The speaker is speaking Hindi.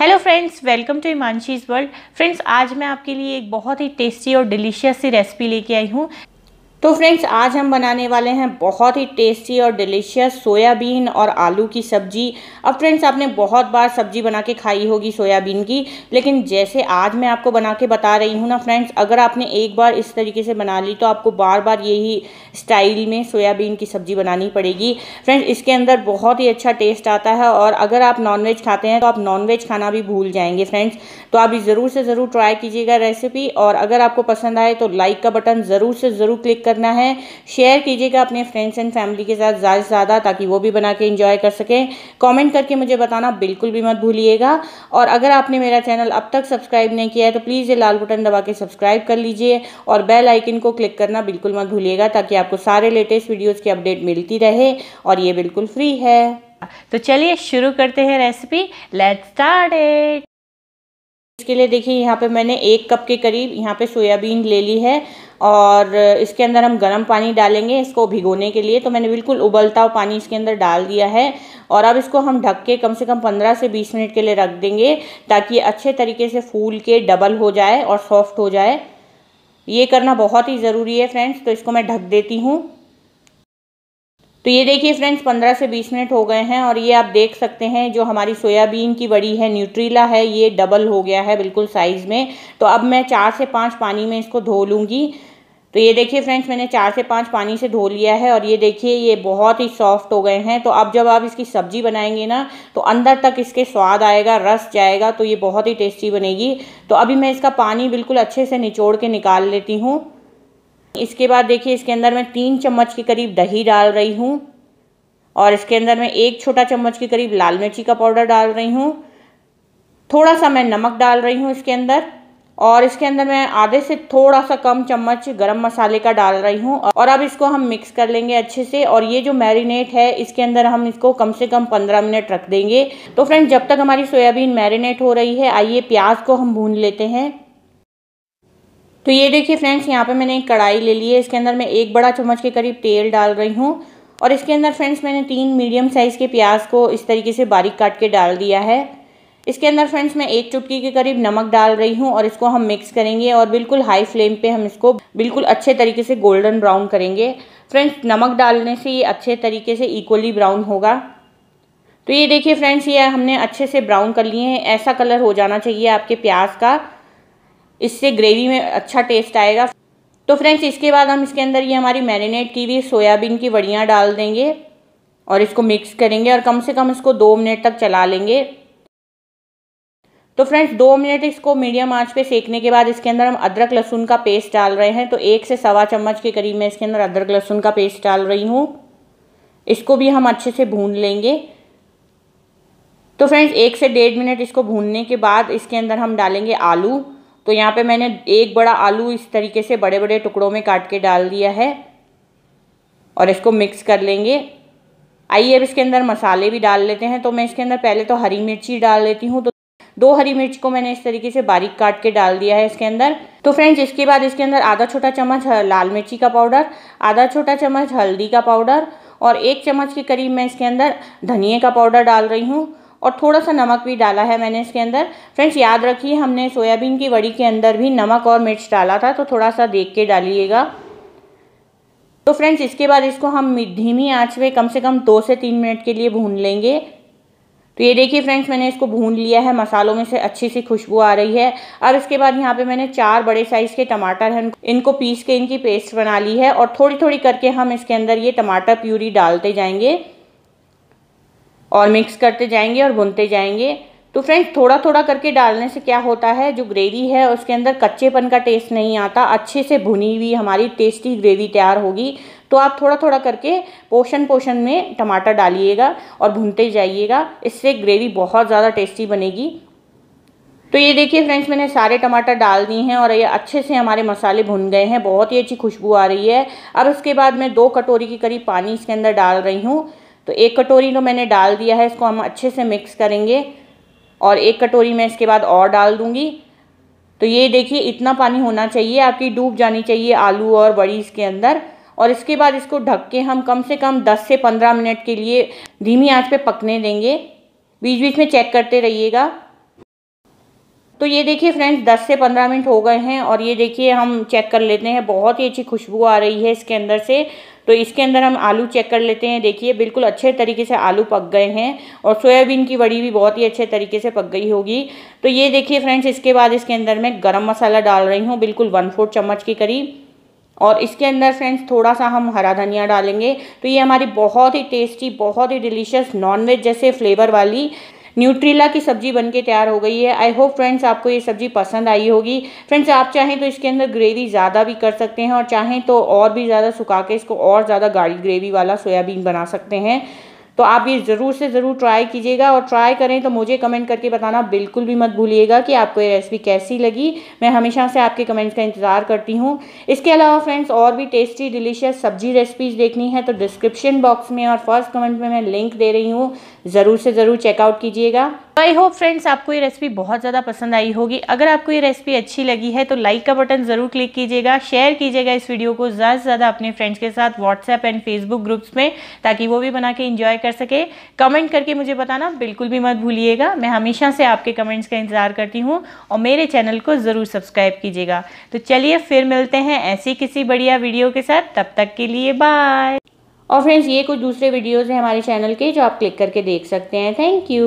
hello friends welcome to Imanshi's world friends आज मैं आपके लिए एक बहुत ही टेस्टी और डिलीशियस सी रेसिपी लेके आई हूँ तो फ्रेंड्स आज हम बनाने वाले हैं बहुत ही टेस्टी और डिलीशियस सोयाबीन और आलू की सब्ज़ी अब फ्रेंड्स आपने बहुत बार सब्ज़ी बना के खाई होगी सोयाबीन की लेकिन जैसे आज मैं आपको बना के बता रही हूँ ना फ्रेंड्स अगर आपने एक बार इस तरीके से बना ली तो आपको बार बार यही स्टाइल में सोयाबीन की सब्ज़ी बनानी पड़ेगी फ्रेंड्स इसके अंदर बहुत ही अच्छा टेस्ट आता है और अगर आप नॉनवेज खाते हैं तो आप नॉनवेज खाना भी भूल जाएंगे फ्रेंड्स तो आप ज़रूर से ज़रूर ट्राई कीजिएगा रेसिपी और अगर आपको पसंद आए तो लाइक का बटन ज़रूर से ज़रूर क्लिक करना है शेयर कीजिएगा अपने फ्रेंड्स एंड फैमिली के साथ ज़्यादा से ज़्यादा ताकि वो भी बना के इंजॉय कर सकें कॉमेंट करके मुझे बताना बिल्कुल भी मत भूलिएगा और अगर आपने मेरा चैनल अब तक सब्सक्राइब नहीं किया है तो प्लीज़ ये लाल बटन दबा के सब्सक्राइब कर लीजिए और बेल आइकन को क्लिक करना बिल्कुल मत भूलिएगा ताकि आपको सारे लेटेस्ट वीडियोज़ की अपडेट मिलती रहे और ये बिल्कुल फ्री है तो चलिए शुरू करते हैं रेसिपी लेट्स स्टार्ट इट इसके लिए देखिए यहाँ पे मैंने एक कप के करीब यहाँ पे सोयाबीन ले ली है और इसके अंदर हम गर्म पानी डालेंगे इसको भिगोने के लिए तो मैंने बिल्कुल उबलता हुआ पानी इसके अंदर डाल दिया है और अब इसको हम ढक के कम से कम 15 से 20 मिनट के लिए रख देंगे ताकि अच्छे तरीके से फूल के डबल हो जाए और सॉफ्ट हो जाए ये करना बहुत ही ज़रूरी है फ्रेंड्स तो इसको मैं ढक देती हूँ तो ये देखिए फ्रेंड्स पंद्रह से बीस मिनट हो गए हैं और ये आप देख सकते हैं जो हमारी सोयाबीन की बड़ी है न्यूट्रीला है ये डबल हो गया है बिल्कुल साइज़ में तो अब मैं चार से पाँच पानी में इसको धो लूँगी तो ये देखिए फ्रेंड्स मैंने चार से पाँच पानी से धो लिया है और ये देखिए ये बहुत ही सॉफ्ट हो गए हैं तो अब जब आप इसकी सब्ज़ी बनाएंगे ना तो अंदर तक इसके स्वाद आएगा रस जाएगा तो ये बहुत ही टेस्टी बनेगी तो अभी मैं इसका पानी बिल्कुल अच्छे से निचोड़ के निकाल लेती हूँ इसके बाद देखिए इसके अंदर मैं तीन चम्मच के करीब दही डाल रही हूँ और इसके अंदर मैं एक छोटा चम्मच के करीब लाल मिर्ची का पाउडर डाल रही हूँ थोड़ा सा मैं नमक डाल रही हूँ इसके अंदर और इसके अंदर मैं आधे से थोड़ा सा कम चम्मच गरम मसाले का डाल रही हूँ और अब इसको हम मिक्स कर लेंगे अच्छे से और ये जो मैरिनेट है इसके अंदर हम इसको कम से कम पंद्रह मिनट रख देंगे तो फ्रेंड जब तक हमारी सोयाबीन मैरिनेट हो रही है आइए प्याज को हम भून लेते हैं तो ये देखिए फ्रेंड्स यहाँ पे मैंने एक कढ़ाई ले ली है इसके अंदर मैं एक बड़ा चम्मच के करीब तेल डाल रही हूँ और इसके अंदर फ्रेंड्स मैंने तीन मीडियम साइज़ के प्याज को इस तरीके से बारीक काट के डाल दिया है इसके अंदर फ्रेंड्स मैं एक चुटकी के करीब नमक डाल रही हूँ और इसको हम मिक्स करेंगे और बिल्कुल हाई फ्लेम पे हम इसको बिल्कुल अच्छे तरीके से गोल्डन ब्राउन करेंगे फ्रेंड्स नमक डालने से ये अच्छे तरीके से इक्वली ब्राउन होगा तो ये देखिए फ्रेंड्स ये हमने अच्छे से ब्राउन कर लिए हैं ऐसा कलर हो जाना चाहिए आपके प्याज का इससे ग्रेवी में अच्छा टेस्ट आएगा तो फ्रेंड्स इसके बाद हम इसके अंदर ये हमारी मैरिनेट की हुई सोयाबीन की वड़ियाँ डाल देंगे और इसको मिक्स करेंगे और कम से कम इसको दो मिनट तक चला लेंगे तो फ्रेंड्स दो मिनट इसको मीडियम आंच पे सेकने के बाद इसके अंदर हम अदरक लहसुन का पेस्ट डाल रहे हैं तो एक से सवा चम्मच के करीब मैं इसके अंदर अदरक लहसुन का पेस्ट डाल रही हूँ इसको भी हम अच्छे से भून लेंगे तो फ्रेंड्स एक से डेढ़ मिनट इसको भूनने के बाद इसके अंदर हम डालेंगे आलू तो यहाँ पे मैंने एक बड़ा आलू इस तरीके से बड़े बड़े टुकड़ों में काट के डाल दिया है और इसको मिक्स कर लेंगे आइए अब इसके अंदर मसाले भी डाल लेते हैं तो मैं इसके अंदर पहले तो हरी मिर्ची डाल लेती हूँ तो दो हरी मिर्च को मैंने इस तरीके से बारीक काट के डाल दिया है इसके अंदर तो फ्रेंड्स इसके बाद इसके अंदर आधा छोटा चम्मच लाल मिर्ची का पाउडर आधा छोटा चम्मच हल्दी का पाउडर और एक चम्मच के करीब मैं इसके अंदर धनिए का पाउडर डाल रही हूँ और थोड़ा सा नमक भी डाला है मैंने इसके अंदर फ्रेंड्स याद रखिए हमने सोयाबीन की वड़ी के अंदर भी नमक और मिर्च डाला था तो थोड़ा सा देख के डालिएगा तो फ्रेंड्स इसके बाद इसको हम धीमी आँच में कम से कम दो से तीन मिनट के लिए भून लेंगे तो ये देखिए फ्रेंड्स मैंने इसको भून लिया है मसालों में से अच्छी सी खुशबू आ रही है अब इसके बाद यहाँ पे मैंने चार बड़े साइज़ के टमाटर हैं इनको पीस के इनकी पेस्ट बना ली है और थोड़ी थोड़ी करके हम इसके अंदर ये टमाटर प्यूरी डालते जाएंगे और मिक्स करते जाएंगे और भुनते जाएंगे तो फ्रेंड्स थोड़ा थोड़ा करके डालने से क्या होता है जो ग्रेवी है उसके अंदर कच्चेपन का टेस्ट नहीं आता अच्छे से भुनी हुई हमारी टेस्टी ग्रेवी तैयार होगी तो आप थोड़ा थोड़ा करके पोषण पोषण में टमाटर डालिएगा और भुनते जाइएगा इससे ग्रेवी बहुत ज़्यादा टेस्टी बनेगी तो ये देखिए फ्रेंड्स मैंने सारे टमाटर डाल दिए हैं और ये अच्छे से हमारे मसाले भुन गए हैं बहुत ही अच्छी खुशबू आ रही है अब उसके बाद मैं दो कटोरी के करीब पानी इसके अंदर डाल रही हूँ तो एक कटोरी तो मैंने डाल दिया है इसको हम अच्छे से मिक्स करेंगे और एक कटोरी मैं इसके बाद और डाल दूँगी तो ये देखिए इतना पानी होना चाहिए आपकी डूब जानी चाहिए आलू और बड़ी इसके अंदर और इसके बाद इसको ढक के हम कम से कम 10 से 15 मिनट के लिए धीमी आंच पे पकने देंगे बीच बीच में चेक करते रहिएगा तो ये देखिए फ्रेंड्स दस से पंद्रह मिनट हो गए हैं और ये देखिए हम चेक कर लेते हैं बहुत ही अच्छी खुशबू आ रही है इसके अंदर से तो इसके अंदर हम आलू चेक कर लेते हैं देखिए बिल्कुल अच्छे तरीके से आलू पक गए हैं और सोयाबीन की बड़ी भी बहुत ही अच्छे तरीके से पक गई होगी तो ये देखिए फ्रेंड्स इसके बाद इसके अंदर मैं गरम मसाला डाल रही हूँ बिल्कुल वन फोर्थ चम्मच के करीब और इसके अंदर फ्रेंड्स थोड़ा सा हम हरा धनिया डालेंगे तो ये हमारी बहुत ही टेस्टी बहुत ही डिलीशियस नॉनवेज जैसे फ्लेवर वाली न्यूट्रीला की सब्ज़ी बन के तैयार हो गई है आई होप फ्रेंड्स आपको ये सब्ज़ी पसंद आई होगी फ्रेंड्स आप चाहें तो इसके अंदर ग्रेवी ज़्यादा भी कर सकते हैं और चाहें तो और भी ज़्यादा सुखा के इसको और ज़्यादा गाढ़ी ग्रेवी वाला सोयाबीन बना सकते हैं तो आप ये ज़रूर से ज़रूर ट्राई कीजिएगा और ट्राई करें तो मुझे कमेंट करके बताना बिल्कुल भी मत भूलिएगा कि आपको ये रेसिपी कैसी लगी मैं हमेशा से आपके कमेंट्स का इंतज़ार करती हूँ इसके अलावा फ्रेंड्स और भी टेस्टी डिलीशियस सब्जी रेसिपीज़ देखनी है तो डिस्क्रिप्शन बॉक्स में और फर्स्ट कमेंट में मैं लिंक दे रही हूँ ज़रूर से ज़रूर चेकआउट कीजिएगा तो आई होप फ्रेंड्स आपको ये रेसिपी बहुत ज़्यादा पसंद आई होगी अगर आपको ये रेसिपी अच्छी लगी है तो लाइक का बटन ज़रूर क्लिक कीजिएगा शेयर कीजिएगा इस वीडियो को ज़्यादा से ज़्यादा अपने फ्रेंड्स के साथ व्हाट्सएप एंड फेसबुक ग्रुप्स में ताकि वो भी बना के इंजॉय कर सके कमेंट करके मुझे बताना बिल्कुल भी मत भूलिएगा मैं हमेशा से आपके कमेंट्स का इंतज़ार करती हूँ और मेरे चैनल को ज़रूर सब्सक्राइब कीजिएगा तो चलिए फिर मिलते हैं ऐसी किसी बढ़िया वीडियो के साथ तब तक के लिए बाय और फ्रेंड्स ये कुछ दूसरे वीडियोज़ हैं हमारे चैनल के जो आप क्लिक करके देख सकते हैं थैंक यू